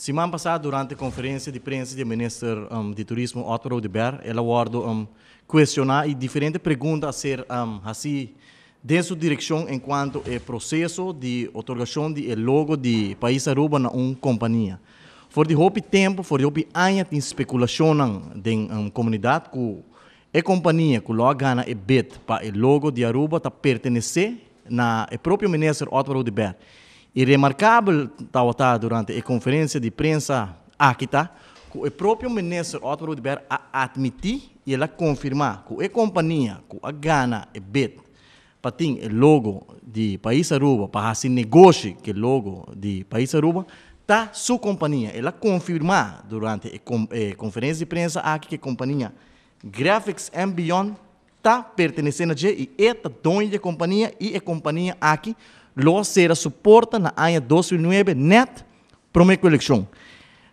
Semana passada, durante a conferência de imprensa do ministro um, de Turismo, Otto Rodeber, ele abordou um, questionar e diferentes perguntas a ser um, assim, dentro da direção enquanto o é processo de otorgação de é logo de país Aruba na uma companhia. Por de tempo, por de anos, anha, tem especulação na um, comunidade que a é companhia que logo gana é para o logo de Aruba tá pertencer na próprio ministro Otto Rodeber. E remarcável tá, estava tá, durante a conferência de imprensa aqui tá, que o próprio ministro Otto Rudberg admitiu e ela confirmar que a companhia, que a Gana e BET, para ter o logo de País Aruba, para se negócio que o logo de País Aruba, tá sua companhia. Ela confirmar durante a eh, conferência de imprensa aqui que a companhia Graphics and Beyond está pertencendo a e é dono da companhia e a companhia aqui låsera suporta na ano 2009 net para eleição,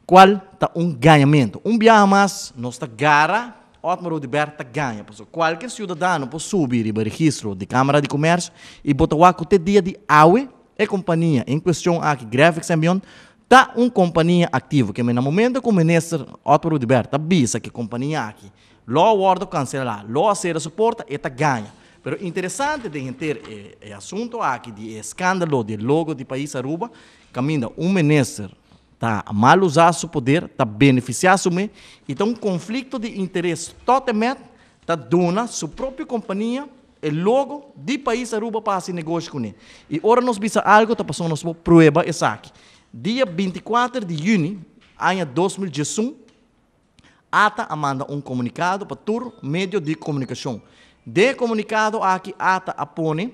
Qual está um ganhamento. Um viagem mais, nós está gara, ótimo de berta ganha. Pessoal. Qualquer cidadão pode subir o registro de Câmara de Comércio e botar o te dia de AUE e companhia em questão aqui, Graphics Ambient está uma companhia ativa, que no momento que o ministro ótimo de berta, bisa que companhia aqui, logo o ordem cancela, logo a suporta e está ganha. Pero interessante de entender é, eh, eh, assunto aqui de escândalo de logo de país Aruba, caminha um ministro tá mal usando seu poder, tá beneficiar seu e então um conflito de interesse totalmente tá dona sua própria companhia e logo de país Aruba para se negócio com ele. E ora nós visa algo, está passando nos prova isso aqui. Dia 24 de junho, ano 2011, ATA manda um comunicado para todo meio de comunicação. De comunicado aqui ata apone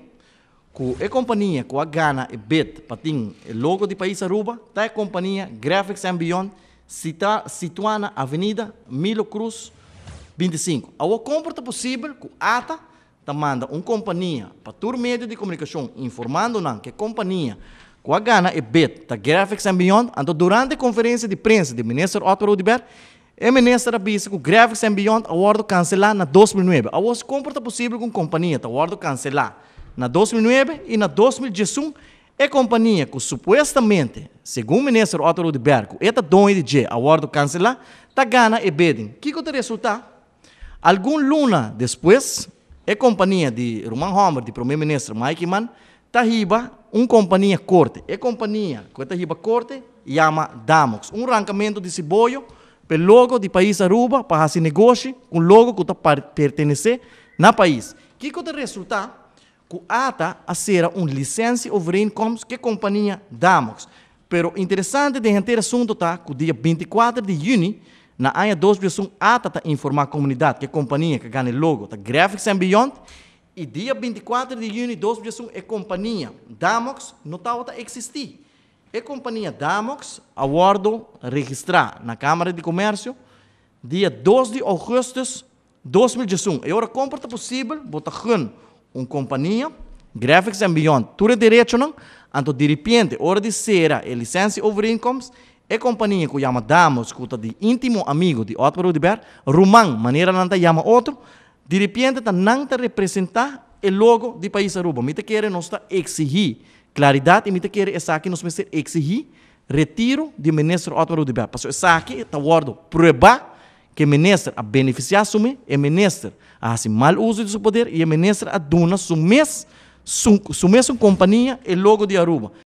com a companhia com a Gana e Bet patin logo de país Aruba, da companhia Graphics and Beyond, cita, situada Avenida Milo Cruz 25. Ao compra tá possível com ata tá manda uma companhia para todo meio de comunicação informando não que a companhia com a Gana e Bet da Graphics and Beyond, durante a conferência de imprensa do ministro Otto Rudiber, o ministro MNS Rabisico Graphics and Beyond awardo cancelar na 2009. A voz compra possível com companhia, tá awardo cancelar na 2009 e na 2011 é companhia que supostamente, segundo o ministro Otto Ludbergo, é dom tá e DJ, awardo cancelar, tá gana e bedem. Que que o resultado? Algum luna depois, é companhia de Roman Homer, de primeiro-ministro Mike Mann, tá riba uma companhia corte. É companhia que tá riba corte, chama Damox. Um arrancamento de ciboio, pelo logo do país Aruba, para se negócio com logo que está pertencer na país. Que que resulta? Que ata a ser um licença overenkomst que a companhia Damox. Pero interessante de gente assunto tá que dia 24 de junho na área 2 versão ata tá informar a comunidade que a companhia que ganha logo da Graphics and Beyond e dia 24 de junho 2 a companhia Damox não tá existir e companhia Damox aguardo registrar na Câmara de Comércio dia 12 de agosto de 2021. E agora, como é possível, botar uma companhia, Graphics and Beyond, tudo direito, não? Então, de repente, hora de ser a licença incomes e companhia que chama Damos, que está de íntimo amigo de Otmar Rudiber, Rumã, maneira não tá chama outro, de repente, tá não está representar o logo do país Aruba. Me querer não está exigir claridad imita essa aqui nos meser exigir retiro de ministro Otmar Udiba. essa aqui está guardo prueba que ministro a beneficiar sume e ministro a assim mal uso de seu poder e ministro a dona sumes sum, sumes uma companhia e logo de Aruba.